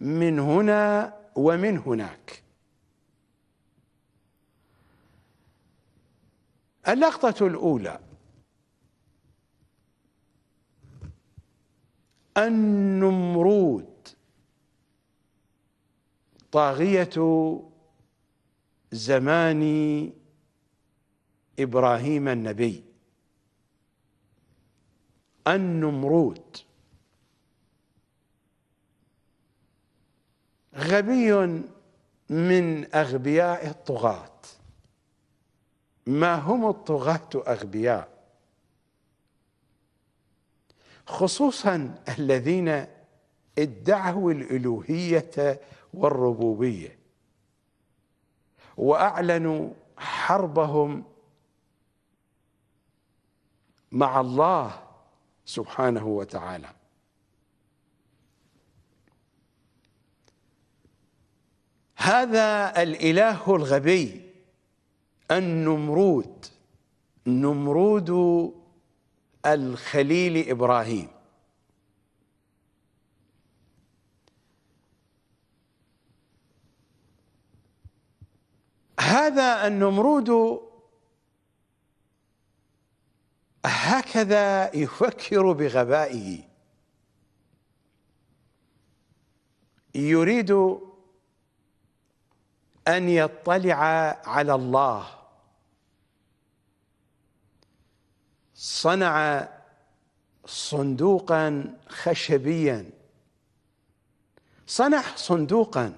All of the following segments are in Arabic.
من هنا ومن هناك اللقطة الأولى النمرود طاغية زمان إبراهيم النبي النمرود غبي من أغبياء الطغاة ما هم الطغاة أغبياء خصوصا الذين ادعوا الألوهية والربوبية وأعلنوا حربهم مع الله سبحانه وتعالى هذا الإله الغبي النمرود نمرود الخليل إبراهيم هذا النمرود هكذا يفكر بغبائه يريد ان يطلع على الله صنع صندوقا خشبيا صنع صندوقا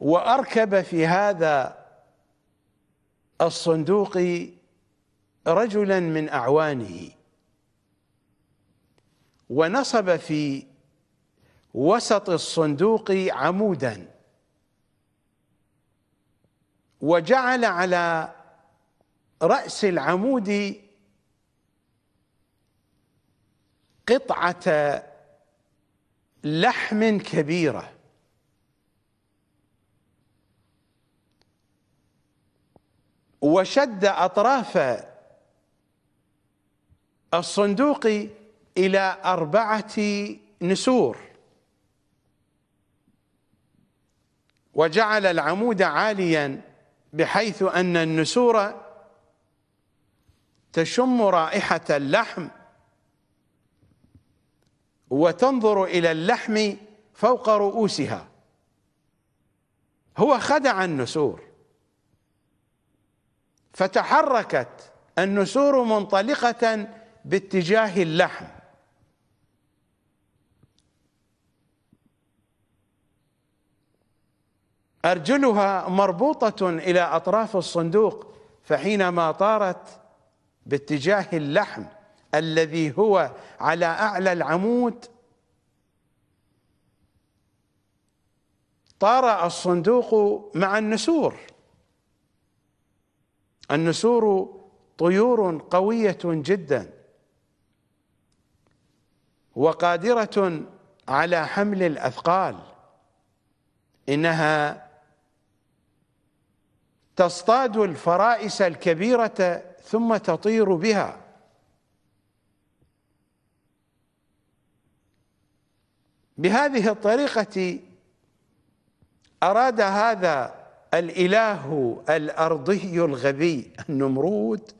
واركب في هذا الصندوق رجلا من اعوانه ونصب في وسط الصندوق عمودا وجعل على راس العمود قطعه لحم كبيره وشد اطراف الصندوق الى اربعه نسور وجعل العمود عاليا بحيث أن النسور تشم رائحة اللحم وتنظر إلى اللحم فوق رؤوسها هو خدع النسور فتحركت النسور منطلقة باتجاه اللحم أرجلها مربوطة إلى أطراف الصندوق فحينما طارت باتجاه اللحم الذي هو على أعلى العمود طار الصندوق مع النسور النسور طيور قوية جدا وقادرة على حمل الأثقال إنها تصطاد الفرائس الكبيرة ثم تطير بها بهذه الطريقة أراد هذا الإله الأرضي الغبي النمرود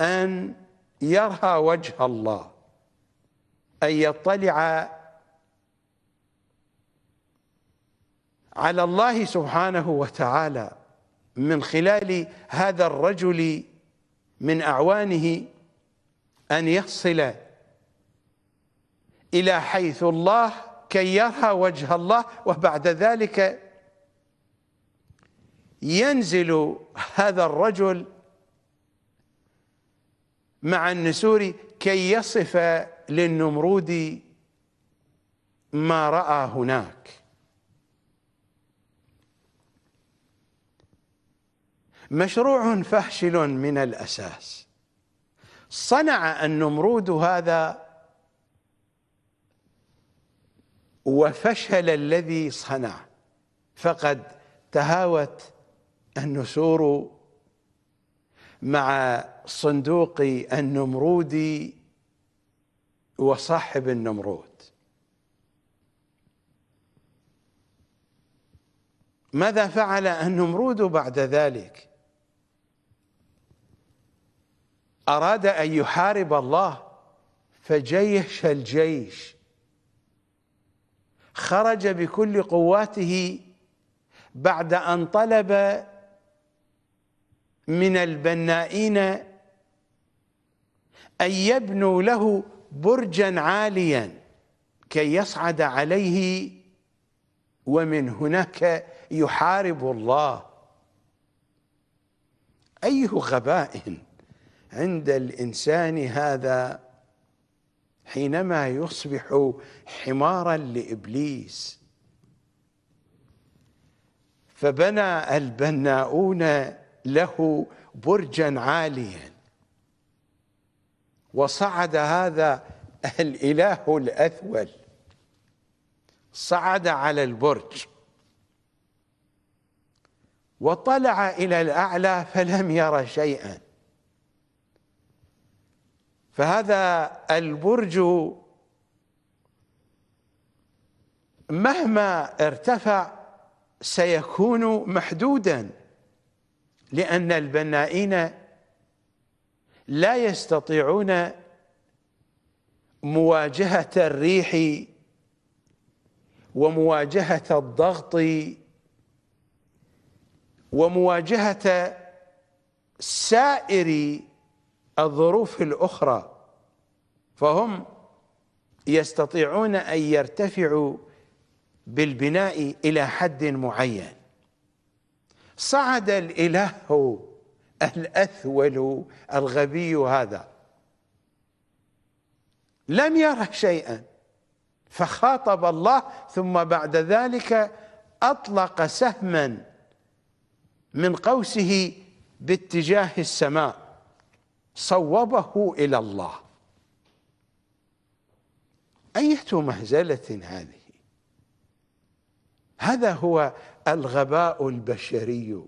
أن يرهى وجه الله أن يطلع على الله سبحانه وتعالى من خلال هذا الرجل من أعوانه أن يصل إلى حيث الله كي يرى وجه الله وبعد ذلك ينزل هذا الرجل مع النسور كي يصف للنمرود ما رأى هناك مشروع فاشل من الأساس صنع النمرود هذا وفشل الذي صنع فقد تهاوت النسور مع صندوق النمرود وصاحب النمرود ماذا فعل النمرود بعد ذلك أراد أن يحارب الله فجيش الجيش خرج بكل قواته بعد أن طلب من البنائين أن يبنوا له برجا عاليا كي يصعد عليه ومن هناك يحارب الله أيه غباء عند الإنسان هذا حينما يصبح حمارا لإبليس فبنى البناؤون له برجا عاليا وصعد هذا الإله الأثول صعد على البرج وطلع إلى الأعلى فلم ير شيئا فهذا البرج مهما ارتفع سيكون محدودا لأن البنائين لا يستطيعون مواجهة الريح ومواجهة الضغط ومواجهة سائر الظروف الأخرى فهم يستطيعون أن يرتفعوا بالبناء إلى حد معين صعد الإله الأثول الغبي هذا لم يرى شيئا فخاطب الله ثم بعد ذلك أطلق سهما من قوسه باتجاه السماء صوبه إلى الله أية مهزلة هذه هذا هو الغباء البشري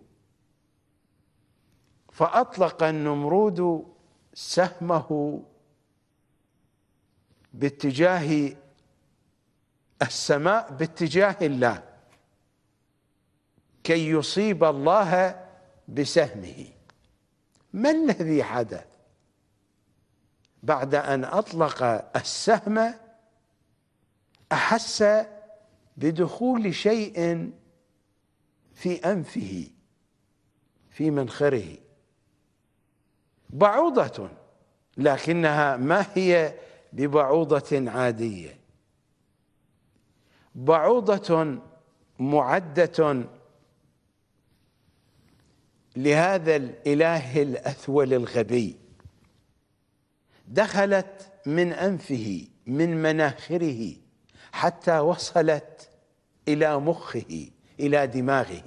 فأطلق النمرود سهمه باتجاه السماء باتجاه الله كي يصيب الله بسهمه ما الذي حدث بعد ان اطلق السهم احس بدخول شيء في انفه في منخره بعوضه لكنها ما هي ببعوضه عاديه بعوضه معده لهذا الاله الاثول الغبي دخلت من انفه من مناخره حتى وصلت الى مخه الى دماغه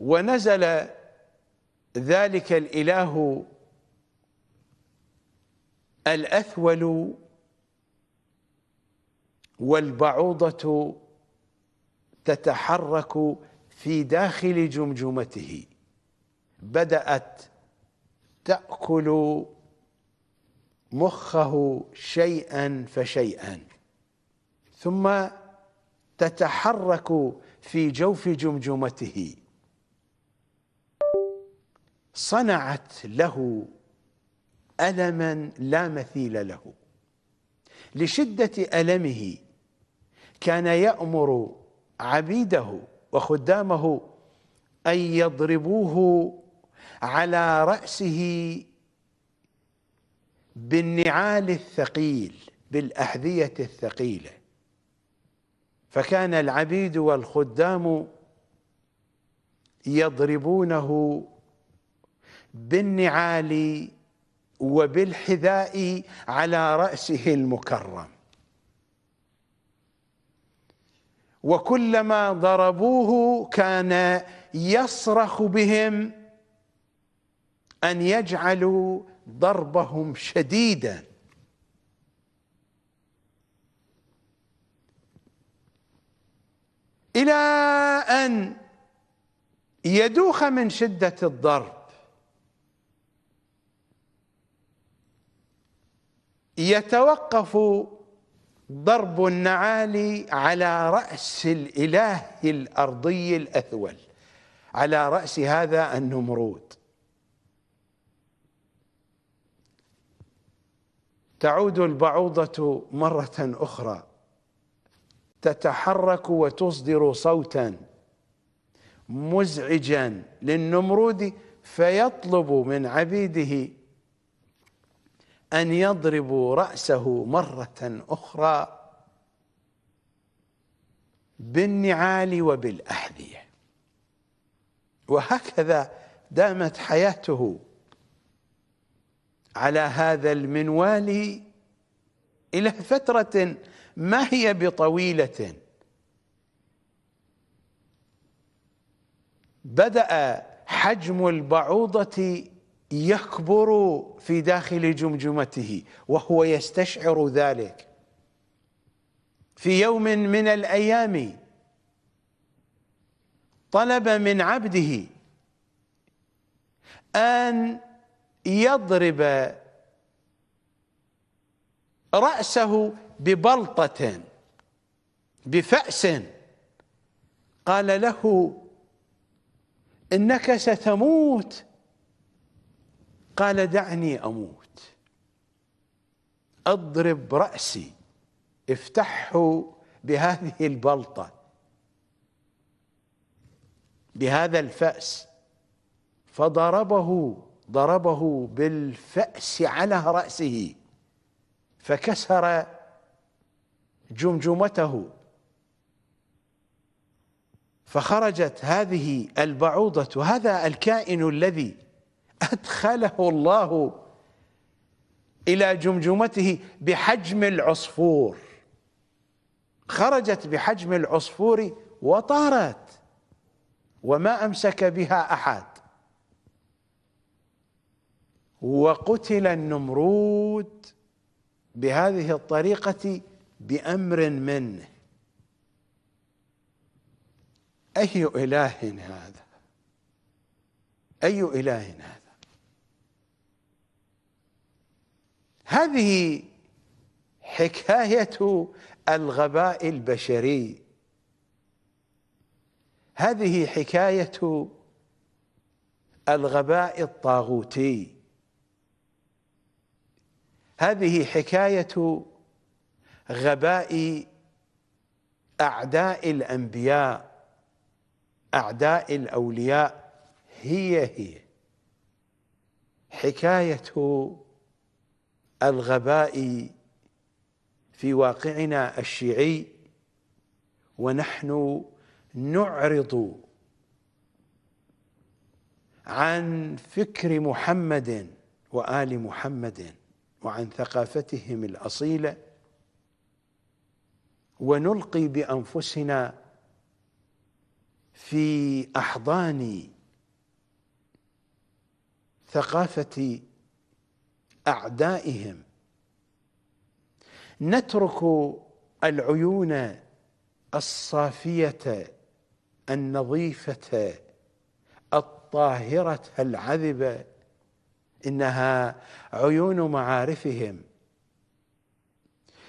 ونزل ذلك الاله الاثول والبعوضه تتحرك في داخل جمجمته بدات تأكل مخه شيئا فشيئا ثم تتحرك في جوف جمجمته صنعت له الما لا مثيل له لشده المه كان يامر عبيده وخدامه ان يضربوه على رأسه بالنعال الثقيل بالأحذية الثقيلة فكان العبيد والخدام يضربونه بالنعال وبالحذاء على رأسه المكرم وكلما ضربوه كان يصرخ بهم أن يجعلوا ضربهم شديدا إلى أن يدوخ من شدة الضرب يتوقف ضرب النعال على رأس الإله الأرضي الأثول على رأس هذا النمرود تعود البعوضة مرة أخرى تتحرك وتصدر صوتا مزعجا للنمرود فيطلب من عبيده أن يضربوا رأسه مرة أخرى بالنعال وبالأحذية وهكذا دامت حياته على هذا المنوال الى فتره ما هي بطويله بدا حجم البعوضه يكبر في داخل جمجمته وهو يستشعر ذلك في يوم من الايام طلب من عبده ان يضرب رأسه ببلطة بفأس قال له إنك ستموت قال دعني أموت اضرب رأسي افتحه بهذه البلطة بهذا الفأس فضربه ضربه بالفأس على رأسه فكسر جمجمته فخرجت هذه البعوضة هذا الكائن الذي أدخله الله إلى جمجمته بحجم العصفور خرجت بحجم العصفور وطارت وما أمسك بها أحد وقتل النمرود بهذه الطريقة بأمر منه أي إله هذا أي إله هذا هذه حكاية الغباء البشري هذه حكاية الغباء الطاغوتي هذه حكاية غباء أعداء الأنبياء أعداء الأولياء هي هي حكاية الغباء في واقعنا الشيعي ونحن نعرض عن فكر محمد وآل محمد وعن ثقافتهم الاصيله ونلقي بانفسنا في احضان ثقافه اعدائهم نترك العيون الصافيه النظيفه الطاهره العذبه انها عيون معارفهم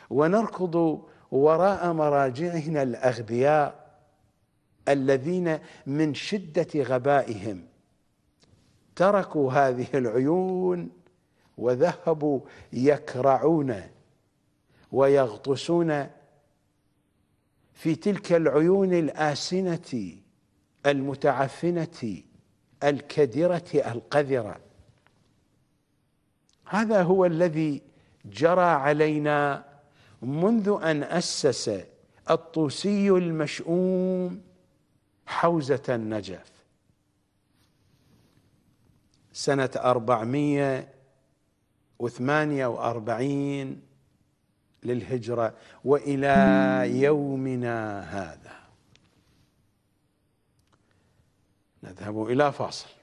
ونركض وراء مراجعنا الاغبياء الذين من شده غبائهم تركوا هذه العيون وذهبوا يكرعون ويغطسون في تلك العيون الاسنه المتعفنه الكدره القذره هذا هو الذي جرى علينا منذ ان اسس الطوسي المشؤوم حوزه النجف سنه 448 للهجره والى يومنا هذا نذهب الى فاصل